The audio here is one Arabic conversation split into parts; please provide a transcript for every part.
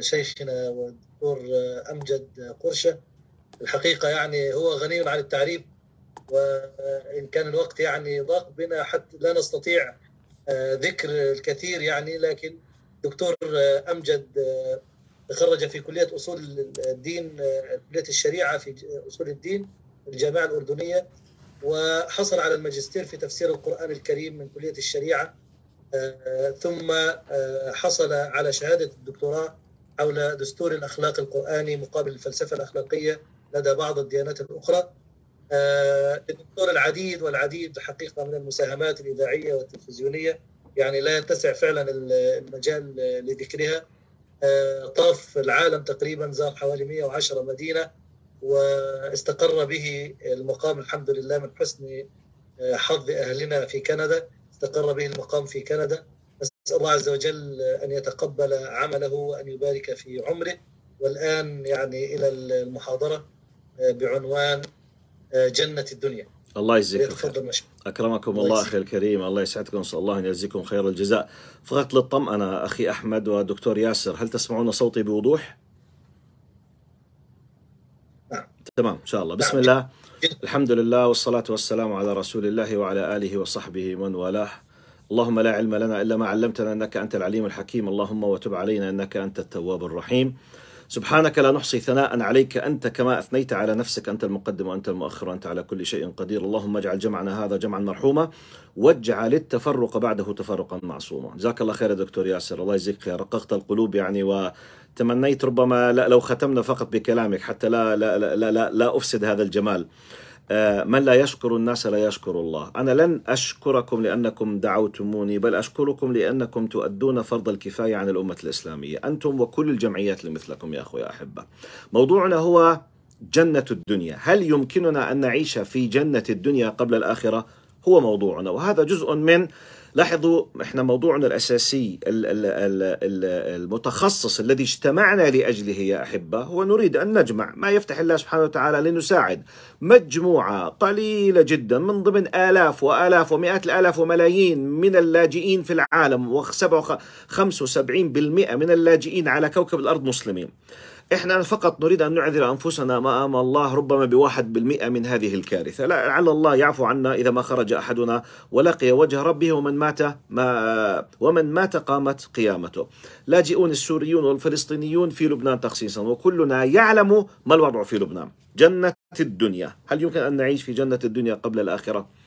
شيخنا والدكتور امجد قرشه الحقيقه يعني هو غني عن التعريف وان كان الوقت يعني ضاق بنا حتى لا نستطيع آه، ذكر الكثير يعني لكن دكتور امجد تخرج آه، في كليه اصول الدين آه، كليه الشريعه في اصول الدين الجامعه الاردنيه وحصل على الماجستير في تفسير القران الكريم من كليه الشريعه ثم حصل على شهاده الدكتوراه حول دستور الاخلاق القراني مقابل الفلسفه الاخلاقيه لدى بعض الديانات الاخرى. آه، للدكتور العديد والعديد حقيقه من المساهمات الاذاعيه والتلفزيونيه يعني لا يتسع فعلا المجال لذكرها. آه، طاف العالم تقريبا زار حوالي 110 مدينه واستقر به المقام الحمد لله من حسن آه، حظ اهلنا في كندا استقر به المقام في كندا نسأل الله عز وجل أن يتقبل عمله وأن يبارك في عمره والآن يعني إلى المحاضرة آه، بعنوان آه، جنة الدنيا الله يجزيكم تفضل اكرمكم الله, الله اخي الكريم الله يسعدكم نسال الله ان يجزيكم خير الجزاء فقط للطمانه اخي احمد ودكتور ياسر هل تسمعون صوتي بوضوح؟ نعم تمام ان شاء الله نعم، بسم الله الحمد لله والصلاه والسلام على رسول الله وعلى اله وصحبه من والاه اللهم لا علم لنا إلا ما علمتنا أنك أنت العليم الحكيم اللهم وتب علينا أنك أنت التواب الرحيم سبحانك لا نحصي ثناء عليك أنت كما أثنيت على نفسك أنت المقدم وأنت المؤخر وأنت على كل شيء قدير اللهم اجعل جمعنا هذا جمعا مرحوما واجعل التفرق بعده تفرقا معصوما جزاك الله خير يا دكتور ياسر الله يجزيك خير رققت القلوب يعني وتمنيت ربما لو ختمنا فقط بكلامك حتى لا لا لا لا, لا, لا أفسد هذا الجمال آه، من لا يشكر الناس لا يشكر الله أنا لن أشكركم لأنكم دعوتموني بل أشكركم لأنكم تؤدون فرض الكفاية عن الأمة الإسلامية أنتم وكل الجمعيات اللي مثلكم يا أخوي أحبة موضوعنا هو جنة الدنيا هل يمكننا أن نعيش في جنة الدنيا قبل الآخرة هو موضوعنا وهذا جزء من لاحظوا احنا موضوعنا الاساسي المتخصص الذي اجتمعنا لاجله يا احبه هو نريد ان نجمع ما يفتح الله سبحانه وتعالى لنساعد مجموعه قليله جدا من ضمن الاف والاف ومئات الالاف وملايين من اللاجئين في العالم و 75% من اللاجئين على كوكب الارض مسلمين. إحنا فقط نريد أن نعذر أنفسنا أمام الله ربما بواحد بالمئة من هذه الكارثة لعل الله يعفو عنا إذا ما خرج أحدنا ولقي وجه ربه ومن مات ما ومن مات قامت قيامته لاجئون السوريون والفلسطينيون في لبنان تخصيصا وكلنا يعلم ما الوضع في لبنان جنة الدنيا هل يمكن أن نعيش في جنة الدنيا قبل الآخرة؟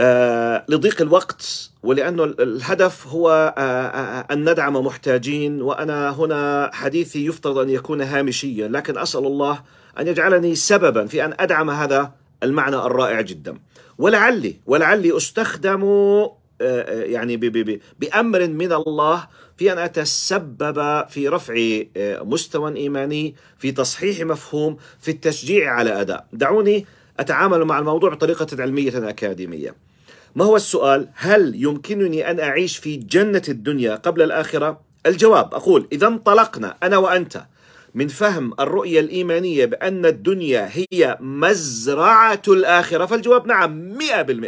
آه، لضيق الوقت ولانه الهدف هو آه، آه، ان ندعم محتاجين وانا هنا حديثي يفترض ان يكون هامشيا لكن اسال الله ان يجعلني سببا في ان ادعم هذا المعنى الرائع جدا ولعلي ولعلي استخدم يعني بامر من الله في ان اتسبب في رفع مستوى ايماني في تصحيح مفهوم في التشجيع على اداء دعوني اتعامل مع الموضوع بطريقه علميه اكاديميه ما هو السؤال؟ هل يمكنني أن أعيش في جنة الدنيا قبل الآخرة؟ الجواب أقول إذا انطلقنا أنا وأنت من فهم الرؤية الإيمانية بأن الدنيا هي مزرعة الآخرة فالجواب نعم 100%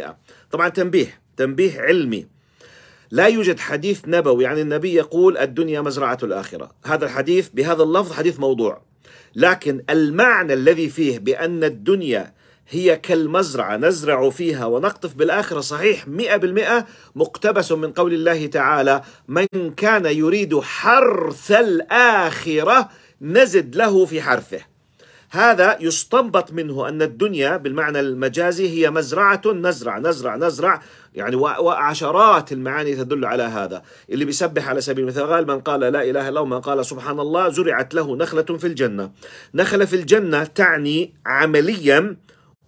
طبعا تنبيه تنبيه علمي لا يوجد حديث نبوي عن النبي يقول الدنيا مزرعة الآخرة هذا الحديث بهذا اللفظ حديث موضوع لكن المعنى الذي فيه بأن الدنيا هي كالمزرعة نزرع فيها ونقطف بالآخرة صحيح مئة بالمئة مقتبس من قول الله تعالى من كان يريد حرث الآخرة نزد له في حرثه هذا يستنبط منه أن الدنيا بالمعنى المجازي هي مزرعة نزرع نزرع نزرع يعني وعشرات المعاني تدل على هذا اللي بيسبح على سبيل المثال قال من قال لا إله إلا الله ومن قال سبحان الله زرعت له نخلة في الجنة نخلة في الجنة تعني عمليا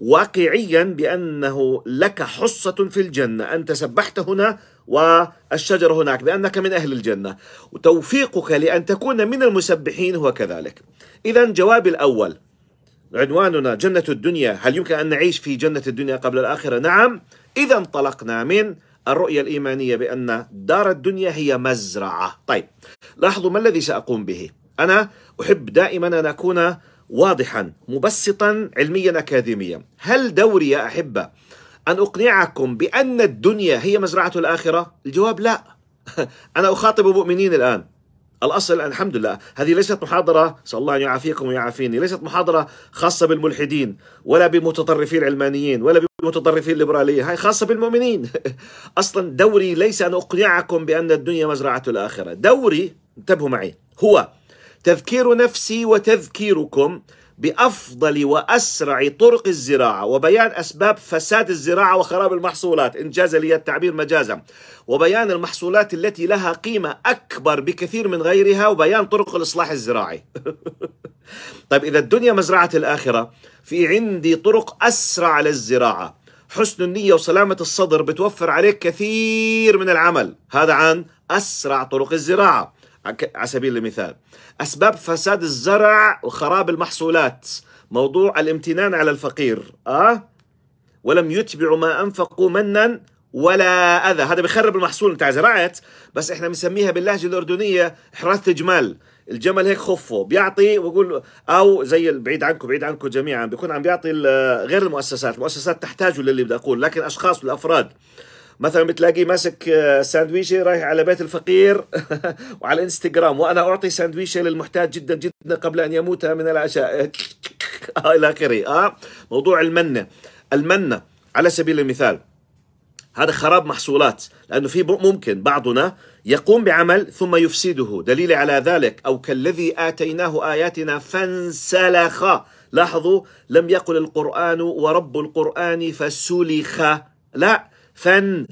واقعيا بأنه لك حصة في الجنة أنت سبحت هنا والشجرة هناك بأنك من أهل الجنة وتوفيقك لأن تكون من المسبحين هو كذلك إذا جواب الأول عنواننا جنة الدنيا هل يمكن أن نعيش في جنة الدنيا قبل الآخرة؟ نعم إذا انطلقنا من الرؤية الإيمانية بأن دار الدنيا هي مزرعة طيب لاحظوا ما الذي سأقوم به أنا أحب دائما أن أكون واضحا مبسطا علميا أكاديميا هل دوري يا أحبة أن أقنعكم بأن الدنيا هي مزرعة الآخرة الجواب لا أنا أخاطب مؤمنين الآن الأصل الحمد لله هذه ليست محاضرة صلى الله أن يعافيكم ويعافيني ليست محاضرة خاصة بالملحدين ولا بمتطرفين العلمانيين ولا بمتطرفين الليبرالية هاي خاصة بالمؤمنين أصلا دوري ليس أن أقنعكم بأن الدنيا مزرعة الآخرة دوري انتبهوا معي هو تذكير نفسي وتذكيركم بأفضل وأسرع طرق الزراعة وبيان أسباب فساد الزراعة وخراب المحصولات إن جاز لي التعبير مجازا وبيان المحصولات التي لها قيمة أكبر بكثير من غيرها وبيان طرق الإصلاح الزراعي طيب إذا الدنيا مزرعة الآخرة في عندي طرق أسرع للزراعة حسن النية وسلامة الصدر بتوفر عليك كثير من العمل هذا عن أسرع طرق الزراعة على سبيل المثال أسباب فساد الزرع وخراب المحصولات موضوع الامتنان على الفقير أه؟ ولم يتبعوا ما أنفقوا منا ولا أذى هذا بخرب المحصول أنت زرعت بس إحنا بنسميها باللهجة الأردنية حراثة جمال الجمل هيك خفه بيعطي ويقول او زي بعيد عنكم بعيد عنكم جميعا بيكون عم بيعطي غير المؤسسات المؤسسات تحتاجه للي بدي اقول لكن اشخاص والافراد مثلا بتلاقيه ماسك آه، ساندويشه رايح على بيت الفقير وعلى الانستغرام وانا اعطي ساندويشه للمحتاج جدا جدا قبل ان يموت من العشاء الى اخره اه موضوع المنه المنه على سبيل المثال هذا خراب محصولات لانه في ممكن بعضنا يقوم بعمل ثم يفسده دليل على ذلك او كالذي اتيناه اياتنا فانسلخ لاحظوا لم يقل القران ورب القران فسلخ لا فن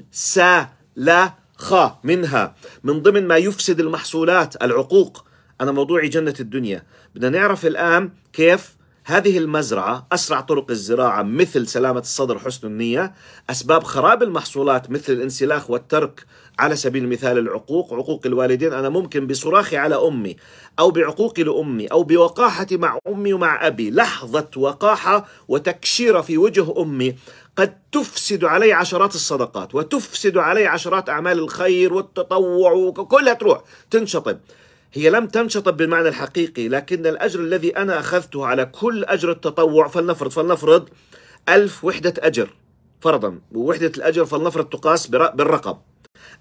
خ منها من ضمن ما يفسد المحصولات العقوق أنا موضوعي جنة الدنيا بدنا نعرف الآن كيف هذه المزرعة أسرع طرق الزراعة مثل سلامة الصدر حسن النية أسباب خراب المحصولات مثل الانسلاخ والترك على سبيل المثال العقوق عقوق الوالدين أنا ممكن بصراخي على أمي أو بعقوقي لأمي أو بوقاحتي مع أمي ومع أبي لحظة وقاحة وتكشيرة في وجه أمي قد تفسد علي عشرات الصدقات وتفسد علي عشرات أعمال الخير والتطوع وكلها تروح تنشطب هي لم تنشطب بالمعنى الحقيقي لكن الأجر الذي أنا أخذته على كل أجر التطوع فلنفرض فلنفرض ألف وحدة أجر فرضا ووحدة الأجر فلنفرض تقاس بالرقم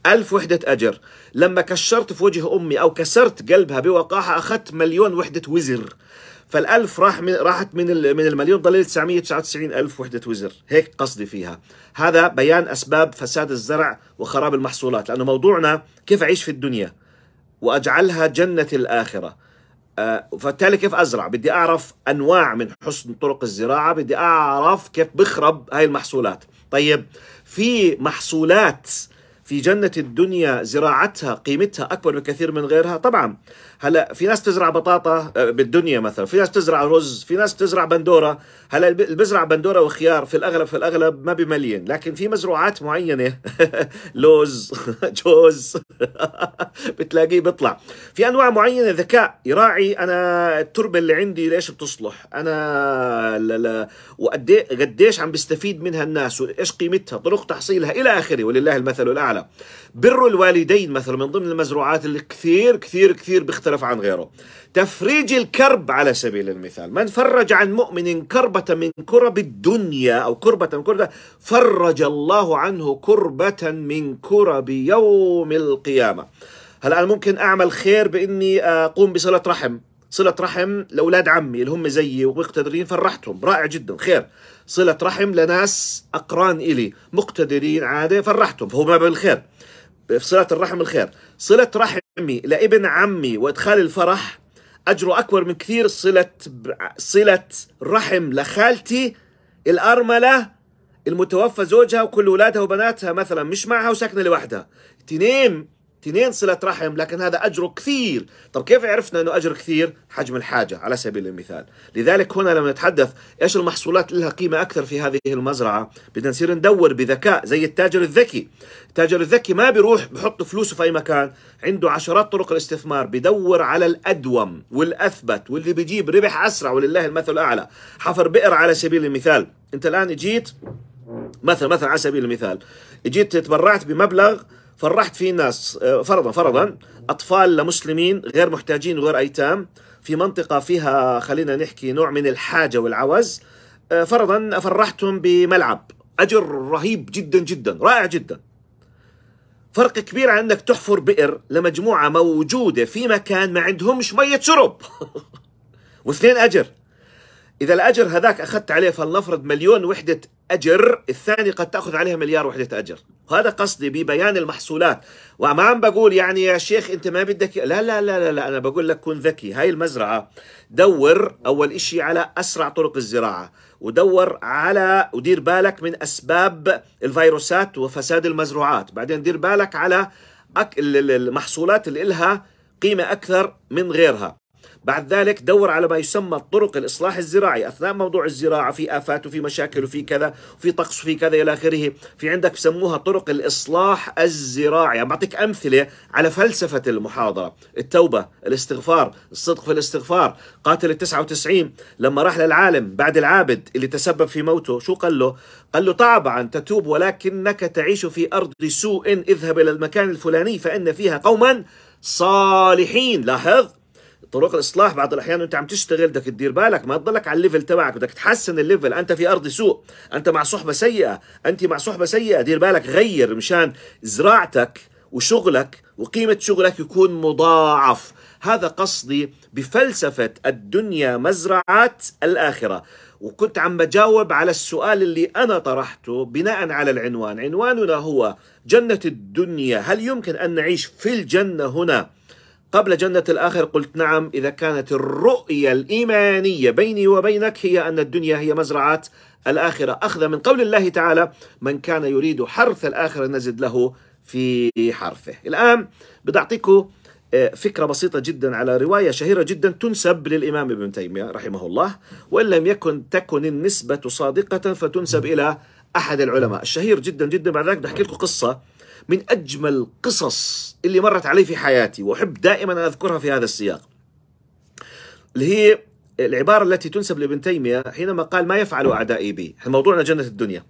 ألف وحدة أجر لما كشرت في وجه أمي أو كسرت قلبها بوقاحة أخذت مليون وحدة وزر فالألف راح من راحت من من المليون ضل 999 ألف وحدة وزر هيك قصدي فيها هذا بيان أسباب فساد الزرع وخراب المحصولات لأنه موضوعنا كيف أعيش في الدنيا وأجعلها جنة الآخرة آه، فبالتالي كيف أزرع بدي أعرف أنواع من حسن طرق الزراعة بدي أعرف كيف بخرب هاي المحصولات طيب في محصولات في جنة الدنيا زراعتها قيمتها أكبر بكثير من غيرها طبعا هلا في ناس تزرع بطاطا آه، بالدنيا مثلا في ناس تزرع رز في ناس تزرع بندوره هلا اللي بزرع بندوره وخيار في الاغلب في الاغلب ما بملين لكن في مزروعات معينه لوز جوز بتلاقيه بيطلع في انواع معينه ذكاء يراعي انا التربه اللي عندي ليش بتصلح انا لا لا عم بستفيد منها الناس وايش قيمتها طرق تحصيلها الى اخره ولله المثل الاعلى بر الوالدين مثلا من ضمن المزروعات اللي كثير كثير كثير بيختلف يختلف عن غيره تفريج الكرب على سبيل المثال من فرج عن مؤمن كربة من كرب الدنيا أو كربة من كربة فرج الله عنه كربة من كرب يوم القيامة هل أنا ممكن أعمل خير بإني أقوم بصلة رحم صلة رحم لأولاد عمي اللي هم زيي ومقتدرين فرحتهم رائع جدا خير صلة رحم لناس أقران إلي مقتدرين عادة فرحتهم فهو ما بالخير صلة الرحم الخير صلة رحم عمي لابن عمي وادخال الفرح اجره اكبر من كثير صله صله رحم لخالتي الارمله المتوفى زوجها وكل اولادها وبناتها مثلا مش معها وساكنه لوحدها تنام اثنين صلة رحم لكن هذا أجره كثير طب كيف عرفنا أنه أجر كثير حجم الحاجة على سبيل المثال لذلك هنا لما نتحدث إيش المحصولات لها قيمة أكثر في هذه المزرعة بدنا نصير ندور بذكاء زي التاجر الذكي التاجر الذكي ما بيروح بحط فلوسه في أي مكان عنده عشرات طرق الاستثمار بدور على الأدوم والأثبت واللي بيجيب ربح أسرع ولله المثل الأعلى حفر بئر على سبيل المثال أنت الآن جيت مثلا مثلا على سبيل المثال جيت تبرعت بمبلغ فرحت في ناس آه، فرضا فرضا اطفال مسلمين غير محتاجين وغير ايتام في منطقه فيها خلينا نحكي نوع من الحاجه والعوز آه، فرضا فرحتهم بملعب اجر رهيب جدا جدا رائع جدا فرق كبير عن انك تحفر بئر لمجموعه موجوده في مكان ما عندهمش ميه شرب واثنين اجر إذا الأجر هذاك أخذت عليه فلنفرض مليون وحدة أجر الثاني قد تأخذ عليها مليار وحدة أجر وهذا قصدي ببيان المحصولات وما عم بقول يعني يا شيخ أنت ما بدك لا لا لا لا, لا أنا بقول لك كن ذكي هاي المزرعة دور أول إشي على أسرع طرق الزراعة ودور على ودير بالك من أسباب الفيروسات وفساد المزروعات بعدين دير بالك على المحصولات اللي إلها قيمة أكثر من غيرها بعد ذلك دور على ما يسمى طرق الإصلاح الزراعي أثناء موضوع الزراعة في آفات وفي مشاكل وفي كذا وفي طقس وفي كذا إلى آخره في عندك بسموها طرق الإصلاح الزراعي بعطيك أمثلة على فلسفة المحاضرة التوبة الاستغفار الصدق في الاستغفار قاتل التسعة وتسعين لما راح للعالم بعد العابد اللي تسبب في موته شو قال له قال له طبعا تتوب ولكنك تعيش في أرض سوء اذهب إلى المكان الفلاني فإن فيها قوما صالحين لاحظ طرق الاصلاح بعض الاحيان وانت عم تشتغل بدك تدير بالك ما تضلك على الليفل تبعك بدك تحسن الليفل انت في ارض سوء انت مع صحبه سيئه انت مع صحبه سيئه دير بالك غير مشان زراعتك وشغلك وقيمه شغلك يكون مضاعف هذا قصدي بفلسفه الدنيا مزرعه الاخره وكنت عم بجاوب على السؤال اللي أنا طرحته بناء على العنوان عنواننا هو جنة الدنيا هل يمكن أن نعيش في الجنة هنا قبل جنة الآخر قلت نعم إذا كانت الرؤية الإيمانية بيني وبينك هي أن الدنيا هي مزرعة الآخرة أخذ من قول الله تعالى من كان يريد حرث الآخرة نزد له في حرثه الآن بدي آه، فكرة بسيطة جدا على رواية شهيرة جدا تنسب للإمام ابن تيمية رحمه الله وإن لم يكن تكن النسبة صادقة فتنسب إلى أحد العلماء الشهير جدا جدا بعد ذلك بحكي لكم قصة من أجمل قصص اللي مرت علي في حياتي وأحب دائما أن أذكرها في هذا السياق اللي هي العبارة التي تنسب لابن تيمية حينما قال ما يفعل أعدائي بي موضوعنا جنة الدنيا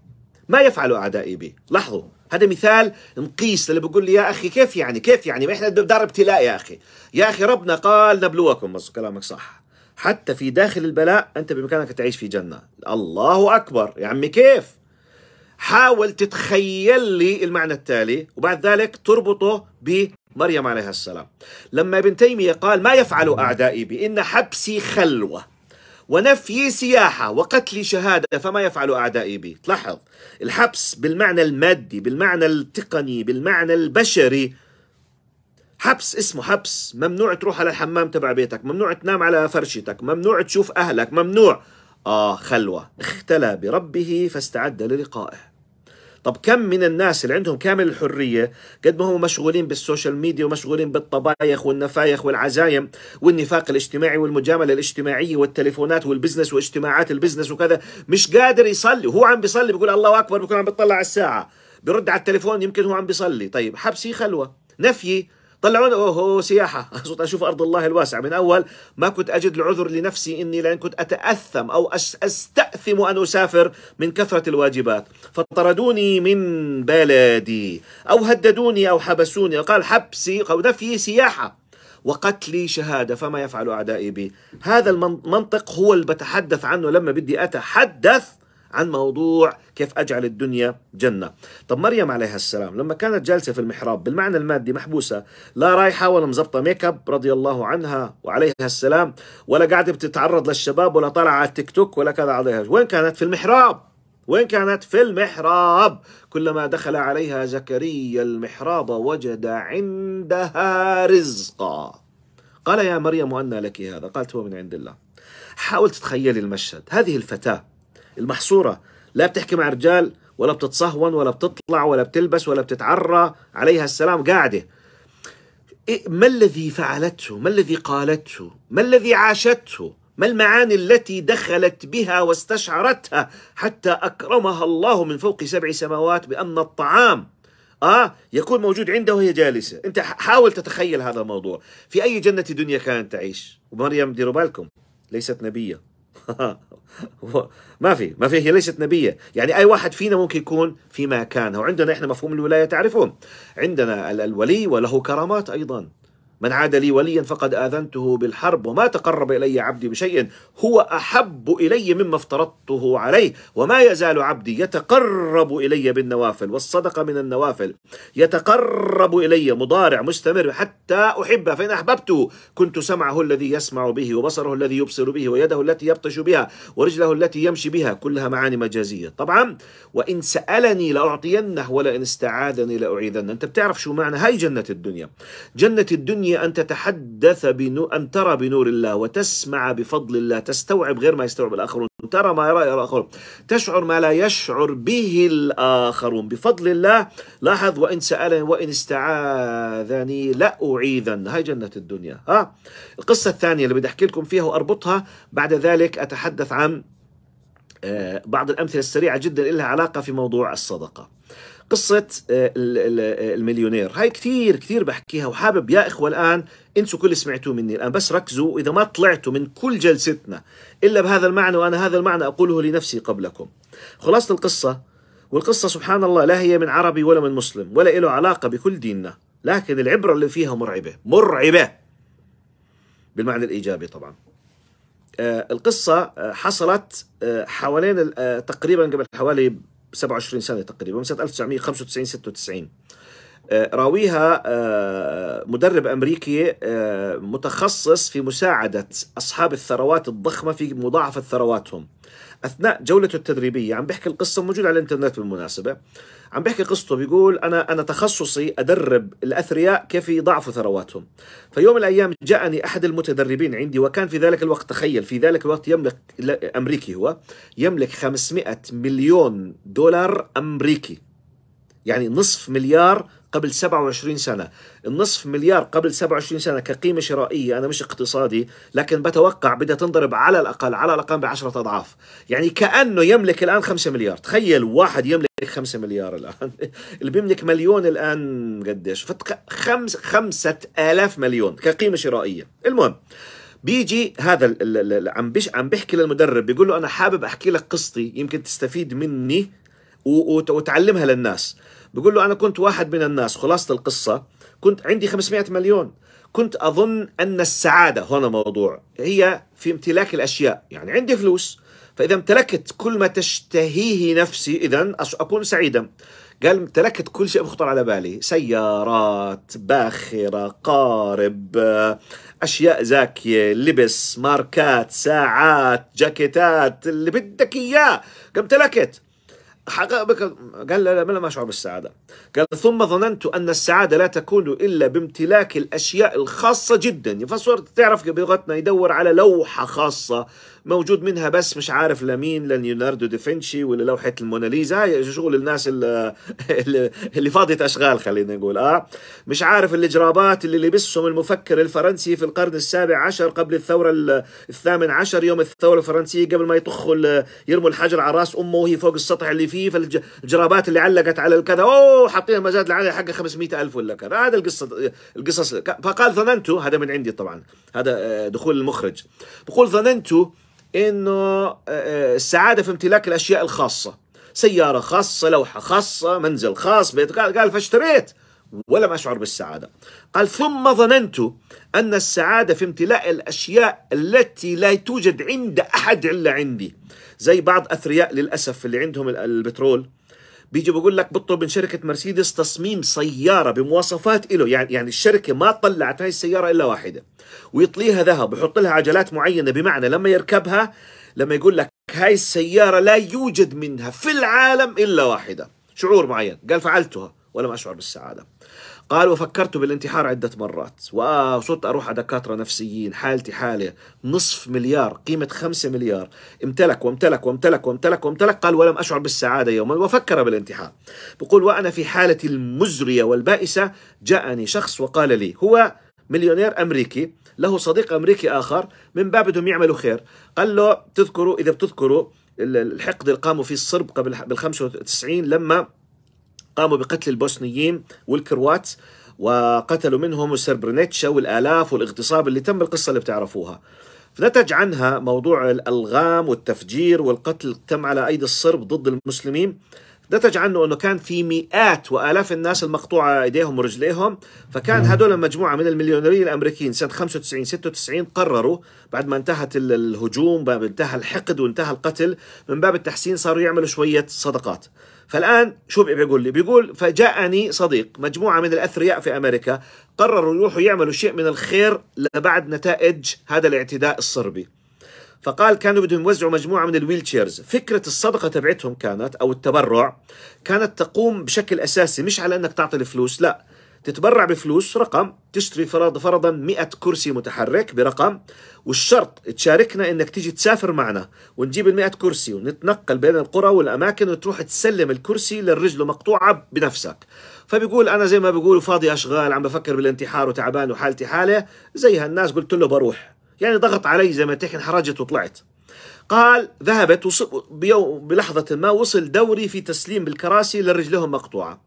ما يفعل أعدائي بي لاحظوا هذا مثال نقيس اللي بقول لي يا أخي كيف يعني كيف يعني ما إحنا دار ابتلاء يا أخي يا أخي ربنا قال نبلوكم بس كلامك صح حتى في داخل البلاء أنت بإمكانك تعيش في جنة الله أكبر يا عمي كيف حاول تتخيل لي المعنى التالي وبعد ذلك تربطه بمريم عليها السلام لما ابن تيمية قال ما يفعل أعدائي بي إن حبسي خلوة ونفي سياحة وقتلي شهادة فما يفعل أعدائي بي تلاحظ الحبس بالمعنى المادي بالمعنى التقني بالمعنى البشري حبس اسمه حبس ممنوع تروح على الحمام تبع بيتك ممنوع تنام على فرشتك ممنوع تشوف أهلك ممنوع آه خلوة اختلى بربه فاستعد للقائه طب كم من الناس اللي عندهم كامل الحرية قد ما هم مشغولين بالسوشيال ميديا ومشغولين بالطبايخ والنفايخ والعزايم والنفاق الاجتماعي والمجاملة الاجتماعية والتليفونات والبزنس واجتماعات البزنس وكذا مش قادر يصلي وهو عم بيصلي بيقول الله أكبر بيكون عم بيطلع على الساعة برد على التليفون يمكن هو عم بيصلي طيب حبسي خلوة نفيه طلعونا اوه سياحه صرت اشوف ارض الله الواسعه من اول ما كنت اجد العذر لنفسي اني لان كنت اتاثم او استاثم ان اسافر من كثره الواجبات فطردوني من بلدي او هددوني او حبسوني قال حبسي او نفي سياحه وقتلي شهادة فما يفعل أعدائي بي هذا المنطق هو اللي بتحدث عنه لما بدي أتحدث عن موضوع كيف أجعل الدنيا جنة طب مريم عليها السلام لما كانت جالسة في المحراب بالمعنى المادي محبوسة لا رايحة ولا مزبطة ميك اب رضي الله عنها وعليها السلام ولا قاعدة بتتعرض للشباب ولا طالعة على التيك توك ولا كذا عليها وين كانت في المحراب وين كانت في المحراب كلما دخل عليها زكريا المحراب وجد عندها رزقا قال يا مريم أن لك هذا قالت هو من عند الله حاول تتخيلي المشهد هذه الفتاة المحصورة لا بتحكي مع رجال ولا بتتصهون ولا بتطلع ولا بتلبس ولا بتتعرى عليها السلام قاعدة إيه، ما الذي فعلته ما الذي قالته ما الذي عاشته ما المعاني التي دخلت بها واستشعرتها حتى أكرمها الله من فوق سبع سماوات بأن الطعام آه يكون موجود عنده وهي جالسة أنت حاول تتخيل هذا الموضوع في أي جنة دنيا كانت تعيش ومريم ديروا بالكم ليست نبيه ما في ما في هي ليست نبيه يعني اي واحد فينا ممكن يكون في مكانه وعندنا احنا مفهوم الولايه تعرفون عندنا الولي وله كرامات ايضا من عاد لي وليا فقد آذنته بالحرب وما تقرب إلي عبدي بشيء هو أحب إلي مما افترضته عليه وما يزال عبدي يتقرب إلي بالنوافل والصدقة من النوافل يتقرب إلي مضارع مستمر حتى أحبه فإن أحببته كنت سمعه الذي يسمع به وبصره الذي يبصر به ويده التي يبطش بها ورجله التي يمشي بها كلها معاني مجازية طبعا وإن سألني لأعطينه ولئن استعاذني لأعيذنه أنت بتعرف شو معنى هاي جنة الدنيا جنة الدنيا هي أن تتحدث بنو أن ترى بنور الله وتسمع بفضل الله تستوعب غير ما يستوعب الآخرون ترى ما يرى الآخرون تشعر ما لا يشعر به الآخرون بفضل الله لاحظ وإن سألني وإن استعاذني لأعيذن هاي جنة الدنيا ها القصة الثانية اللي بدي أحكي لكم فيها وأربطها بعد ذلك أتحدث عن آه، بعض الأمثلة السريعة جدا لها علاقة في موضوع الصدقة قصة آه، آه، المليونير هاي كثير كثير بحكيها وحابب يا إخوة الآن انسوا كل اللي سمعتوه مني الآن بس ركزوا إذا ما طلعتوا من كل جلستنا إلا بهذا المعنى وأنا هذا المعنى أقوله لنفسي قبلكم خلاصة القصة والقصة سبحان الله لا هي من عربي ولا من مسلم ولا له علاقة بكل ديننا لكن العبرة اللي فيها مرعبة مرعبة بالمعنى الإيجابي طبعا آه، القصة حصلت حوالين تقريبا قبل حوالي 27 سنه تقريبا من سنه 1995 96 آه، راويها آه، مدرب امريكي آه، متخصص في مساعده اصحاب الثروات الضخمه في مضاعفه ثرواتهم اثناء جولته التدريبيه عم بحكي القصه موجوده على الانترنت بالمناسبه عم بيحكي قصته بيقول انا انا تخصصي ادرب الاثرياء كيف يضاعفوا ثرواتهم فيوم الايام جاءني احد المتدربين عندي وكان في ذلك الوقت تخيل في ذلك الوقت يملك امريكي هو يملك 500 مليون دولار امريكي يعني نصف مليار قبل 27 سنة النصف مليار قبل 27 سنة كقيمة شرائية أنا مش اقتصادي لكن بتوقع بدها تنضرب على الأقل على الأقل بعشرة أضعاف يعني كأنه يملك الآن 5 مليار تخيل واحد يملك يعطيك 5 مليار الان اللي بيملك مليون الان قديش خمس 5000 مليون كقيمه شرائيه المهم بيجي هذا ال ال عم بيش عم بيحكي للمدرب بيقول له انا حابب احكي لك قصتي يمكن تستفيد مني وتعلمها للناس بيقول له انا كنت واحد من الناس خلاصه القصه كنت عندي 500 مليون كنت اظن ان السعاده هنا موضوع هي في امتلاك الاشياء يعني عندي فلوس فإذا امتلكت كل ما تشتهيه نفسي إذا أكون سعيدا قال امتلكت كل شيء بخطر على بالي سيارات باخرة قارب أشياء زاكية لبس ماركات ساعات جاكيتات اللي بدك إياه امتلكت حقا بكر قال لا لا ما أشعر بالسعادة قال ثم ظننت أن السعادة لا تكون إلا بامتلاك الأشياء الخاصة جدا فصرت تعرف بلغتنا يدور على لوحة خاصة موجود منها بس مش عارف لمين لنيوناردو دافنشي ولا لوحة الموناليزا هاي شغل الناس اللي, اللي فاضية أشغال خلينا نقول آه مش عارف الاجرابات اللي لبسهم المفكر الفرنسي في القرن السابع عشر قبل الثورة الثامن عشر يوم الثورة الفرنسية قبل ما يطخوا يرموا الحجر على راس أمه وهي فوق السطح اللي فيه التكييف الجرابات اللي علقت على الكذا اوه حاطين المزاد العالي حقه 500000 ولا كذا هذا القصه القصص فقال ظننت هذا من عندي طبعا هذا آه، دخول المخرج بقول ظننت انه آه، آه، السعاده في امتلاك الاشياء الخاصه سياره خاصه لوحه خاصه منزل خاص بيت قال فاشتريت ولم أشعر بالسعادة قال ثم ظننت أن السعادة في امتلاء الأشياء التي لا توجد عند أحد إلا عندي زي بعض اثرياء للاسف اللي عندهم البترول بيجي بقول لك بطلب من شركه مرسيدس تصميم سياره بمواصفات له يعني يعني الشركه ما طلعت هاي السياره الا واحده ويطليها ذهب بحط لها عجلات معينه بمعنى لما يركبها لما يقول لك هاي السياره لا يوجد منها في العالم الا واحده شعور معين قال فعلتها ولم اشعر بالسعاده قال وفكرت بالانتحار عدة مرات وصرت أروح على دكاترة نفسيين حالتي حالة نصف مليار قيمة خمسة مليار امتلك وامتلك وامتلك وامتلك وامتلك قال ولم أشعر بالسعادة يوما وفكر بالانتحار بقول وأنا في حالتي المزرية والبائسة جاءني شخص وقال لي هو مليونير أمريكي له صديق أمريكي آخر من باب بدهم يعملوا خير قال له تذكروا إذا بتذكروا الحقد اللي قاموا فيه الصرب قبل بال 95 لما قاموا بقتل البوسنيين والكروات وقتلوا منهم السربرنيتشا والآلاف والاغتصاب اللي تم القصة اللي بتعرفوها نتج عنها موضوع الألغام والتفجير والقتل تم على أيدي الصرب ضد المسلمين نتج عنه انه كان في مئات والاف الناس المقطوعه ايديهم ورجليهم فكان هدول المجموعه من المليونيرين الامريكيين سنه 95 96 قرروا بعد ما انتهت الهجوم انتهى الحقد وانتهى القتل من باب التحسين صاروا يعملوا شويه صدقات فالان شو بيقول لي بيقول فجاءني صديق مجموعه من الاثرياء في امريكا قرروا يروحوا يعملوا شيء من الخير لبعد نتائج هذا الاعتداء الصربي فقال كانوا بدهم يوزعوا مجموعه من الويل تشيرز فكره الصدقه تبعتهم كانت او التبرع كانت تقوم بشكل اساسي مش على انك تعطي الفلوس لا تتبرع بفلوس رقم تشتري فرض فرضا 100 كرسي متحرك برقم والشرط تشاركنا انك تيجي تسافر معنا ونجيب ال 100 كرسي ونتنقل بين القرى والاماكن وتروح تسلم الكرسي للرجل مقطوعه بنفسك فبيقول انا زي ما بيقولوا فاضي اشغال عم بفكر بالانتحار وتعبان وحالتي حاله زي هالناس قلت له بروح يعني ضغط علي زي ما تحكي انحرجت وطلعت قال ذهبت بيوم بلحظة ما وصل دوري في تسليم بالكراسي لرجلهم مقطوعة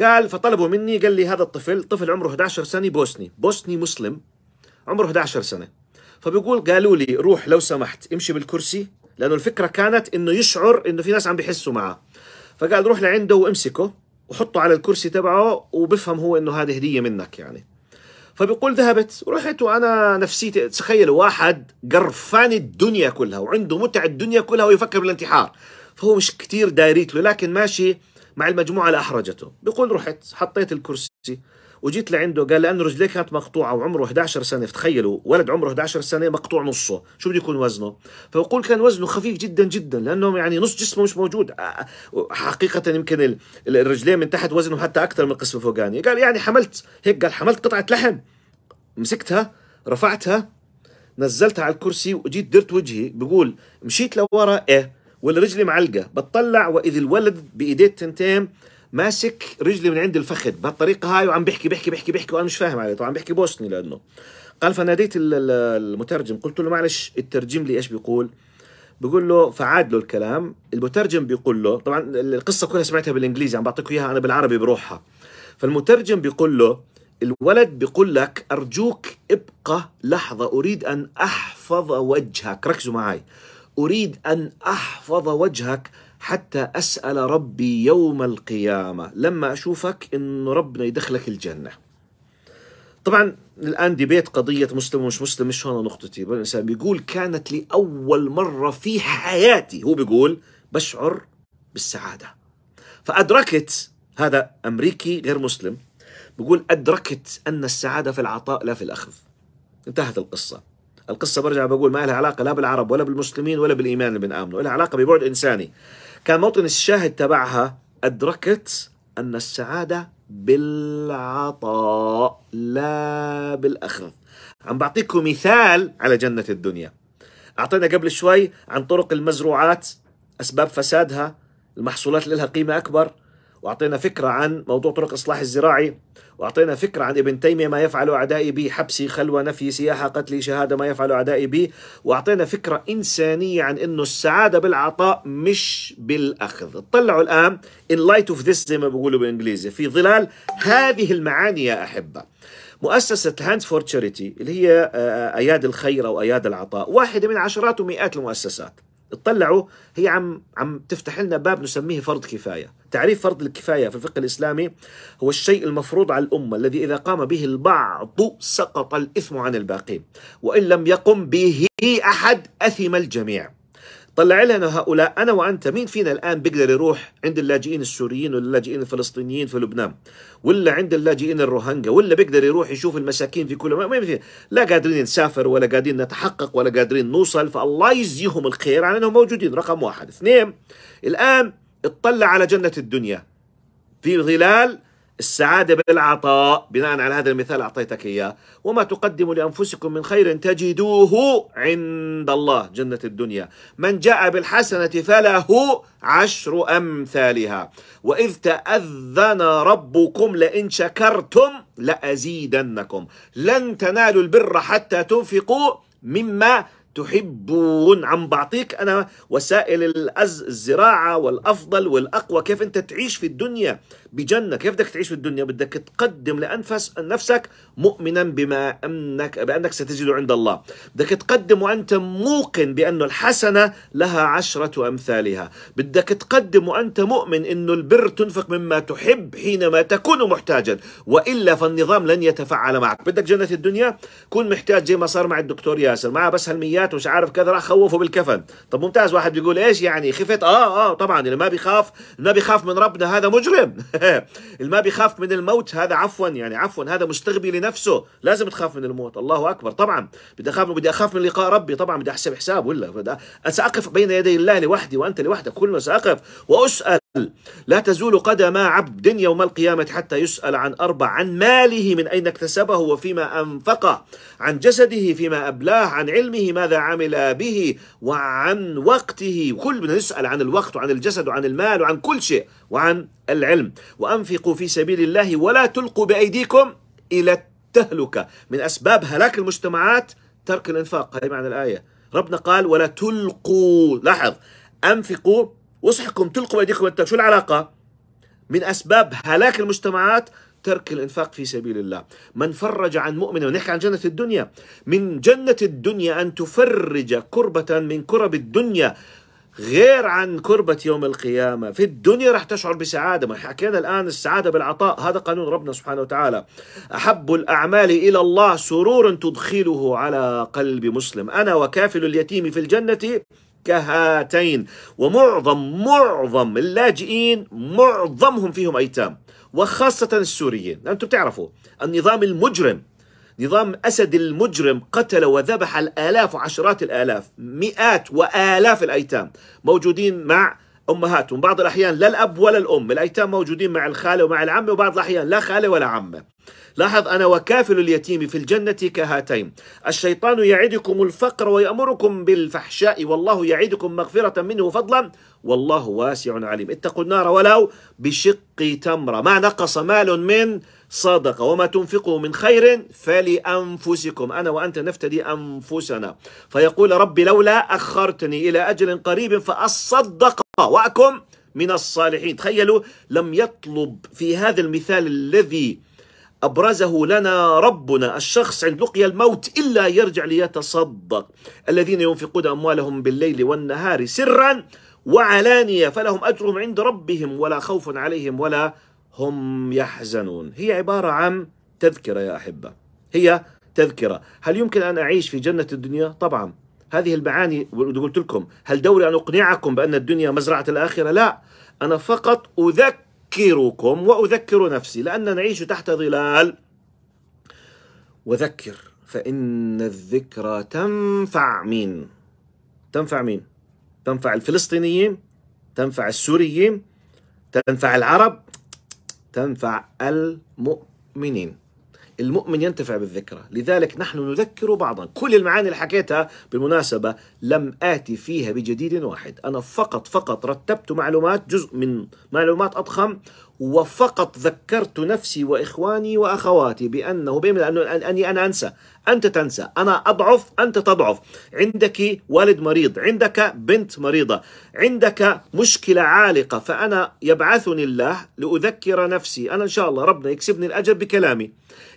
قال فطلبوا مني قال لي هذا الطفل طفل عمره 11 سنة بوسني بوسني مسلم عمره 11 سنة فبيقول قالوا لي روح لو سمحت امشي بالكرسي لأنه الفكرة كانت إنه يشعر إنه في ناس عم بيحسوا معه فقال روح لعنده وامسكه وحطه على الكرسي تبعه وبفهم هو إنه هذه هدية منك يعني فبيقول ذهبت رحت وانا نفسيتي تخيل واحد قرفان الدنيا كلها وعنده متع الدنيا كلها ويفكر بالانتحار فهو مش كتير داريت له لكن ماشي مع المجموعه اللي احرجته بيقول رحت حطيت الكرسي وجيت لعنده قال لانه رجليه كانت مقطوعه وعمره 11 سنه فتخيلوا ولد عمره 11 سنه مقطوع نصه شو بده يكون وزنه فبقول كان وزنه خفيف جدا جدا لانه يعني نص جسمه مش موجود حقيقه يمكن الرجلين من تحت وزنه حتى اكثر من القسم الفوقاني قال يعني حملت هيك قال حملت قطعه لحم مسكتها رفعتها نزلتها على الكرسي وجيت درت وجهي بقول مشيت لورا ايه والرجل معلقه بتطلع واذا الولد بايديه التنتين ماسك رجلي من عند الفخذ بهالطريقه هاي وعم بحكي بحكي بحكي بحكي وانا مش فاهم عليه طبعا بحكي بوسني لانه قال فناديت المترجم قلت له معلش الترجم لي ايش بيقول بقول له فعاد له الكلام المترجم بيقول له طبعا القصه كلها سمعتها بالانجليزي عم بعطيكم اياها انا بالعربي بروحها فالمترجم بيقول له الولد بيقول لك ارجوك ابقى لحظه اريد ان احفظ وجهك ركزوا معي اريد ان احفظ وجهك حتى أسأل ربي يوم القيامة لما أشوفك إنه ربنا يدخلك الجنة طبعا الآن ديبيت قضية مسلم ومش مسلم مش هون نقطتي الإنسان بيقول كانت لأول مرة في حياتي هو بيقول بشعر بالسعادة فأدركت هذا أمريكي غير مسلم بيقول أدركت أن السعادة في العطاء لا في الأخذ انتهت القصة القصة برجع بقول ما لها علاقة لا بالعرب ولا بالمسلمين ولا بالإيمان اللي بنآمنه لها علاقة ببعد إنساني كان موطن الشاهد تبعها أدركت أن السعادة بالعطاء لا بالأخذ عم بعطيكم مثال على جنة الدنيا أعطينا قبل شوي عن طرق المزروعات أسباب فسادها المحصولات اللي لها قيمة أكبر واعطينا فكره عن موضوع طرق الاصلاح الزراعي واعطينا فكره عن ابن تيميه ما يفعل اعدائي به حبسي خلوه نفي سياحه قتلي شهاده ما يفعل اعدائي به واعطينا فكره انسانيه عن انه السعاده بالعطاء مش بالاخذ اطلعوا الان in light of this زي ما بيقولوا بالانجليزي في ظلال هذه المعاني يا احبه مؤسسة هاند فور تشاريتي اللي هي آه، آه، أياد الخير أو أياد العطاء واحدة من عشرات ومئات المؤسسات اطلعوا هي عم عم تفتح لنا باب نسميه فرض كفايه، تعريف فرض الكفايه في الفقه الاسلامي هو الشيء المفروض على الامه الذي اذا قام به البعض سقط الاثم عن الباقين، وان لم يقم به احد اثم الجميع. طلع لنا هؤلاء انا وانت مين فينا الان بيقدر يروح عند اللاجئين السوريين ولا اللاجئين الفلسطينيين في لبنان ولا عند اللاجئين الروهنجا ولا بيقدر يروح يشوف المساكين في كل ما فيه. لا قادرين نسافر ولا قادرين نتحقق ولا قادرين نوصل فالله يجزيهم الخير على انهم موجودين رقم واحد اثنين الان اطلع على جنه الدنيا في ظلال السعادة بالعطاء بناء على هذا المثال أعطيتك إياه وما تقدموا لأنفسكم من خير تجدوه عند الله جنة الدنيا من جاء بالحسنة فله عشر أمثالها وإذ تأذن ربكم لئن شكرتم لأزيدنكم لن تنالوا البر حتى تنفقوا مما تحبون عم بعطيك أنا وسائل الزراعة والأفضل والأقوى كيف أنت تعيش في الدنيا بجنة كيف بدك تعيش في الدنيا بدك تقدم لأنفس نفسك مؤمنا بما أنك بأنك ستجد عند الله بدك تقدم وأنت موقن بأن الحسنة لها عشرة أمثالها بدك تقدم وأنت مؤمن أن البر تنفق مما تحب حينما تكون محتاجا وإلا فالنظام لن يتفعل معك بدك جنة الدنيا كن محتاج زي ما صار مع الدكتور ياسر معه بس هالميات ومش عارف كذا راح خوفه بالكفن طب ممتاز واحد بيقول ايش يعني خفت اه اه طبعا اللي ما بيخاف ما بيخاف من ربنا هذا مجرم اللي ما بيخاف من الموت هذا عفوا يعني عفوا هذا مستغبي لنفسه لازم تخاف من الموت الله اكبر طبعا بدي اخاف بدي اخاف من لقاء ربي طبعا بدي احسب حساب ولا ساقف بين يدي الله لوحدي وانت لوحدك كل ما ساقف واسال لا تزول قدم عبد يوم القيامة حتى يسأل عن أربع عن ماله من أين اكتسبه وفيما أنفقه عن جسده فيما أبلاه عن علمه ماذا عمل به وعن وقته كل من يسأل عن الوقت وعن الجسد وعن المال وعن كل شيء وعن العلم وأنفقوا في سبيل الله ولا تلقوا بأيديكم إلى التهلكة من أسباب هلاك المجتمعات ترك الإنفاق هذه معنى الآية ربنا قال ولا تلقوا لاحظ أنفقوا وصحكم تلقوا بايديكم انت شو العلاقه من اسباب هلاك المجتمعات ترك الانفاق في سبيل الله من فرج عن مؤمن ونحكي عن جنة الدنيا من جنة الدنيا أن تفرج كربة من كرب الدنيا غير عن كربة يوم القيامة في الدنيا راح تشعر بسعادة ما حكينا الآن السعادة بالعطاء هذا قانون ربنا سبحانه وتعالى أحب الأعمال إلى الله سرور تدخله على قلب مسلم أنا وكافل اليتيم في الجنة كهاتين ومعظم معظم اللاجئين معظمهم فيهم أيتام وخاصة السوريين أنتم تعرفوا النظام المجرم نظام أسد المجرم قتل وذبح الآلاف وعشرات الآلاف مئات وآلاف الأيتام موجودين مع أمهاتهم بعض الأحيان لا الأب ولا الأم الأيتام موجودين مع الخالة ومع العمة وبعض الأحيان لا خالة ولا عمة لاحظ أنا وكافل اليتيم في الجنة كهاتين الشيطان يعدكم الفقر ويأمركم بالفحشاء والله يعدكم مغفرة منه فضلا والله واسع عليم اتقوا النار ولو بشق تمرة ما نقص مال من صدقة وما تنفقوا من خير فلأنفسكم أنا وأنت نفتدي أنفسنا فيقول ربي لولا أخرتني إلى أجل قريب فأصدق وأكم من الصالحين تخيلوا لم يطلب في هذا المثال الذي أبرزه لنا ربنا الشخص عند لقيا الموت إلا يرجع ليتصدق الذين ينفقون أموالهم بالليل والنهار سرا وعلانية فلهم أجرهم عند ربهم ولا خوف عليهم ولا هم يحزنون هي عبارة عن تذكرة يا أحبة هي تذكرة هل يمكن أن أعيش في جنة الدنيا؟ طبعا هذه المعاني قلت لكم هل دوري أن أقنعكم بأن الدنيا مزرعة الآخرة؟ لا أنا فقط أذكر أذكركم وأذكر نفسي لأن نعيش تحت ظلال وذكر فإن الذكرى تنفع مين تنفع مين تنفع الفلسطينيين تنفع السوريين تنفع العرب تنفع المؤمنين المؤمن ينتفع بالذكرى لذلك نحن نذكر بعضا كل المعاني اللي حكيتها بالمناسبة لم آتي فيها بجديد واحد أنا فقط فقط رتبت معلومات جزء من معلومات أضخم وفقط ذكرت نفسي وإخواني وأخواتي بأنه بيمن أنه أني أنا أنسى أنت تنسى أنا أضعف أنت تضعف عندك والد مريض عندك بنت مريضة عندك مشكلة عالقة فأنا يبعثني الله لأذكر نفسي أنا إن شاء الله ربنا يكسبني الأجر بكلامي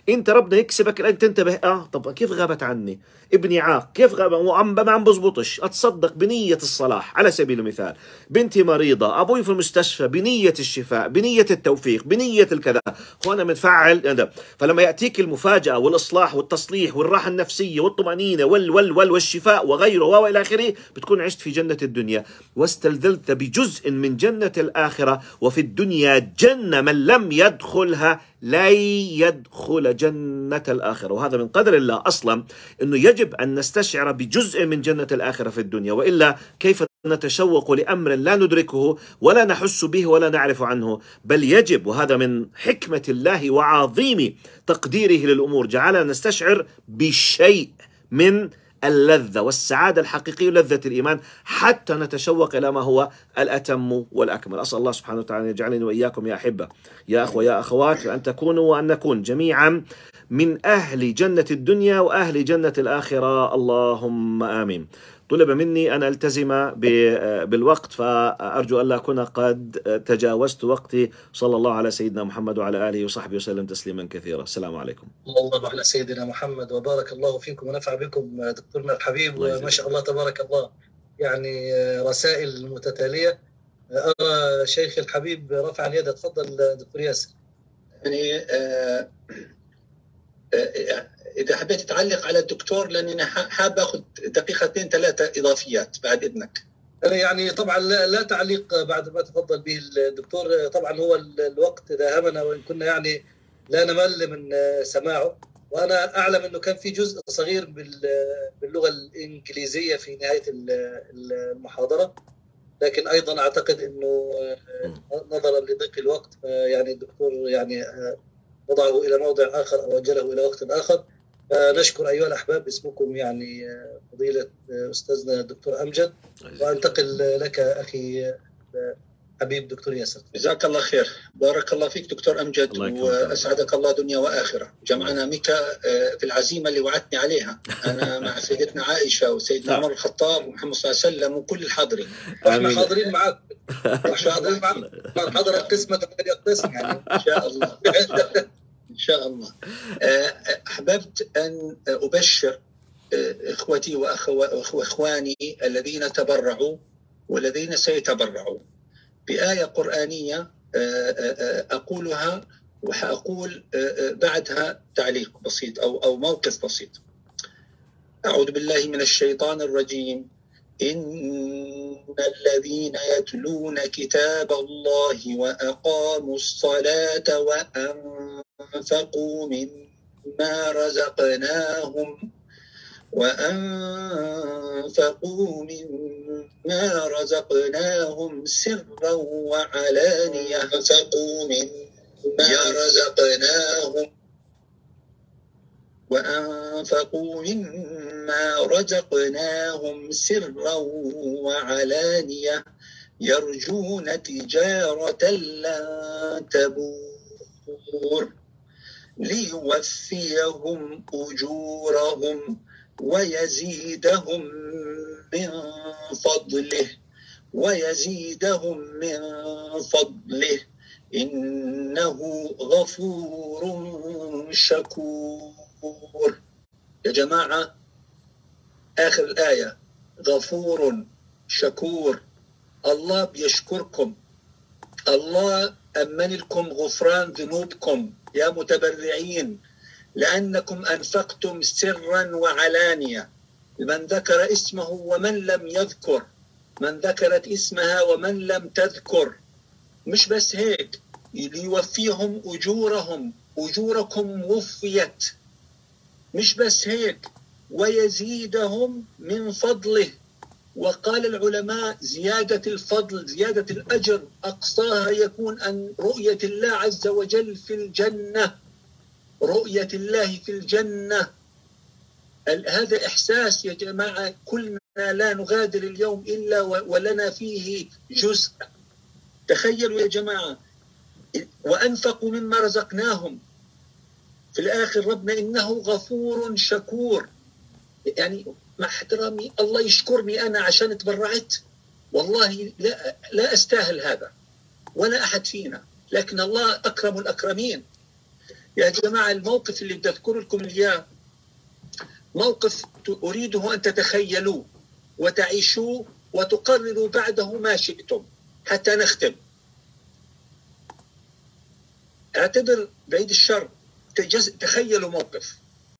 انت ربنا يكسبك الان تنتبه اه طب كيف غابت عني ابني عاق كيف غاب وعم ما عم بزبطش اتصدق بنيه الصلاح على سبيل المثال بنتي مريضه ابوي في المستشفى بنيه الشفاء بنيه التوفيق بنيه الكذا هون متفعل فلما ياتيك المفاجاه والاصلاح والتصليح والراحه النفسيه والطمانينه وال وال وال والشفاء وغيره والى اخره بتكون عشت في جنه الدنيا واستلذذت بجزء من جنه الاخره وفي الدنيا جنه من لم يدخلها لن يدخل جنة الآخرة وهذا من قدر الله أصلا أنه يجب أن نستشعر بجزء من جنة الآخرة في الدنيا وإلا كيف نتشوق لأمر لا ندركه ولا نحس به ولا نعرف عنه بل يجب وهذا من حكمة الله وعظيم تقديره للأمور جعلنا نستشعر بشيء من اللذة والسعادة الحقيقية لذة الإيمان حتى نتشوق إلى ما هو الأتم والأكمل أسأل الله سبحانه وتعالى أن يجعلني وإياكم يا أحبة يا أخوة يا أخوات أن تكونوا وأن نكون جميعا من أهل جنة الدنيا وأهل جنة الآخرة اللهم آمين طلب مني أن ألتزم بالوقت فأرجو ألا أكون قد تجاوزت وقتي صلى الله على سيدنا محمد وعلى آله وصحبه وسلم تسليما كثيرا السلام عليكم الله على سيدنا محمد وبارك الله فيكم ونفع بكم دكتورنا الحبيب وما شاء الله تبارك الله يعني آه، رسائل متتالية آه، أرى شيخ الحبيب رفع اليد تفضل دكتور ياسر يعني آه، اذا حبيت تعلق على الدكتور لاني انا حاب اخذ دقيقتين ثلاثه اضافيات بعد اذنك يعني طبعا لا تعليق بعد ما تفضل به الدكتور طبعا هو الوقت داهمنا وان كنا يعني لا نمل من سماعه وانا اعلم انه كان في جزء صغير باللغه الانجليزيه في نهايه المحاضره لكن ايضا اعتقد انه نظرا لضيق الوقت يعني الدكتور يعني وضعه الى موضع اخر او اجله الى وقت اخر آه، نشكر ايها الاحباب باسمكم يعني آه، فضيله آه، استاذنا الدكتور امجد وانتقل لك اخي حبيب دكتور ياسر جزاك الله خير بارك الله فيك دكتور امجد الله واسعدك الله دنيا واخره جمعنا ميكا في العزيمه اللي وعدتني عليها انا مع سيدتنا عائشه وسيدنا نعم. عمر الخطاب ومحمد صلى الله عليه وسلم وكل الحاضرين احنا حاضرين معك ان شاء الله طبعا يعني ان شاء الله ان شاء الله آه، احببت ان ابشر آه، اخوتي واخواني الذين تبرعوا والذين سيتبرعوا بايه قرانيه آه، اقولها وحاقول بعدها تعليق بسيط او او موقف بسيط. اعوذ بالله من الشيطان الرجيم إن الذين يتلون كتاب الله وأقاموا الصلاة وأنفقوا مما رزقناهم وأنفقوا مما رزقناهم سرا وعلانية أنفقوا مما رزقناهم وأنفقوا مما رزقناهم سرا وعلانية يرجون تجارة لن تبور ليوفيهم أجورهم ويزيدهم من فضله ويزيدهم من فضله إنه غفور شكور غفور يا جماعة آخر الآية غفور شكور الله بيشكركم الله أمن لكم غفران ذنوبكم يا متبرعين لأنكم أنفقتم سرا وعلانية من ذكر اسمه ومن لم يذكر من ذكرت اسمها ومن لم تذكر مش بس هيك ليوفيهم أجورهم أجوركم وفيت مش بس هيك ويزيدهم من فضله وقال العلماء زيادة الفضل زيادة الأجر أقصاها يكون أن رؤية الله عز وجل في الجنة رؤية الله في الجنة هذا إحساس يا جماعة كلنا لا نغادر اليوم إلا ولنا فيه جزء تخيلوا يا جماعة وأنفقوا مما رزقناهم في الاخر ربنا انه غفور شكور يعني مع احترامي الله يشكرني انا عشان تبرعت والله لا لا استاهل هذا ولا احد فينا لكن الله اكرم الاكرمين يا جماعه الموقف اللي بدي اذكر لكم اياه موقف اريده ان تتخيلوه وتعيشوه وتقرروا بعده ما شئتم حتى نختم اعتبر بعيد الشر تخيلوا موقف